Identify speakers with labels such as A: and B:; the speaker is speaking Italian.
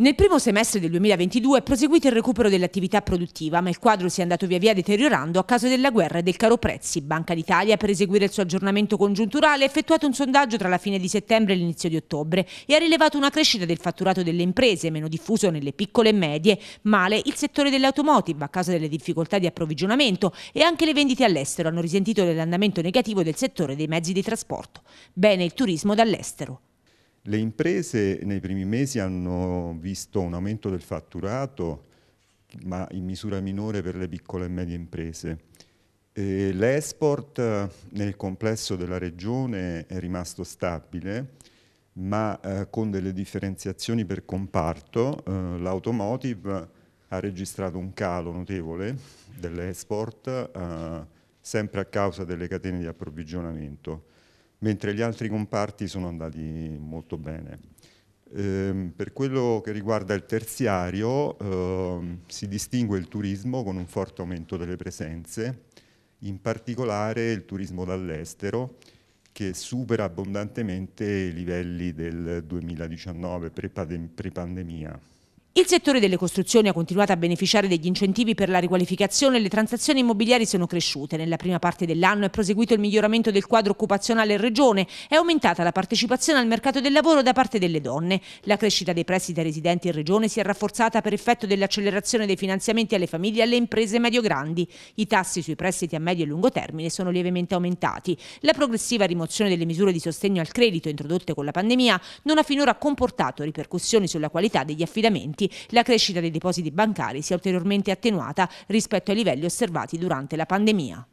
A: Nel primo semestre del 2022 è proseguito il recupero dell'attività produttiva, ma il quadro si è andato via via deteriorando a causa della guerra e del caro prezzi. Banca d'Italia, per eseguire il suo aggiornamento congiunturale, ha effettuato un sondaggio tra la fine di settembre e l'inizio di ottobre e ha rilevato una crescita del fatturato delle imprese, meno diffuso nelle piccole e medie, male il settore dell'automotive a causa delle difficoltà di approvvigionamento e anche le vendite all'estero hanno risentito dell'andamento negativo del settore dei mezzi di trasporto. Bene il turismo dall'estero.
B: Le imprese nei primi mesi hanno visto un aumento del fatturato, ma in misura minore per le piccole e medie imprese. L'export eh, nel complesso della regione è rimasto stabile, ma eh, con delle differenziazioni per comparto. Eh, l'automotive ha registrato un calo notevole dell'export, sempre a causa delle catene di approvvigionamento mentre gli altri comparti sono andati molto bene. Eh, per quello che riguarda il terziario eh, si distingue il turismo con un forte aumento delle presenze, in particolare il turismo dall'estero che supera abbondantemente i livelli del 2019 pre-pandemia.
A: Il settore delle costruzioni ha continuato a beneficiare degli incentivi per la riqualificazione e le transazioni immobiliari sono cresciute. Nella prima parte dell'anno è proseguito il miglioramento del quadro occupazionale in Regione, e è aumentata la partecipazione al mercato del lavoro da parte delle donne. La crescita dei prezzi dai residenti in Regione si è rafforzata per effetto dell'accelerazione dei finanziamenti alle famiglie e alle imprese medio-grandi. I tassi sui prestiti a medio e lungo termine sono lievemente aumentati. La progressiva rimozione delle misure di sostegno al credito introdotte con la pandemia non ha finora comportato ripercussioni sulla qualità degli affidamenti la crescita dei depositi bancari si è ulteriormente attenuata rispetto ai livelli osservati durante la pandemia.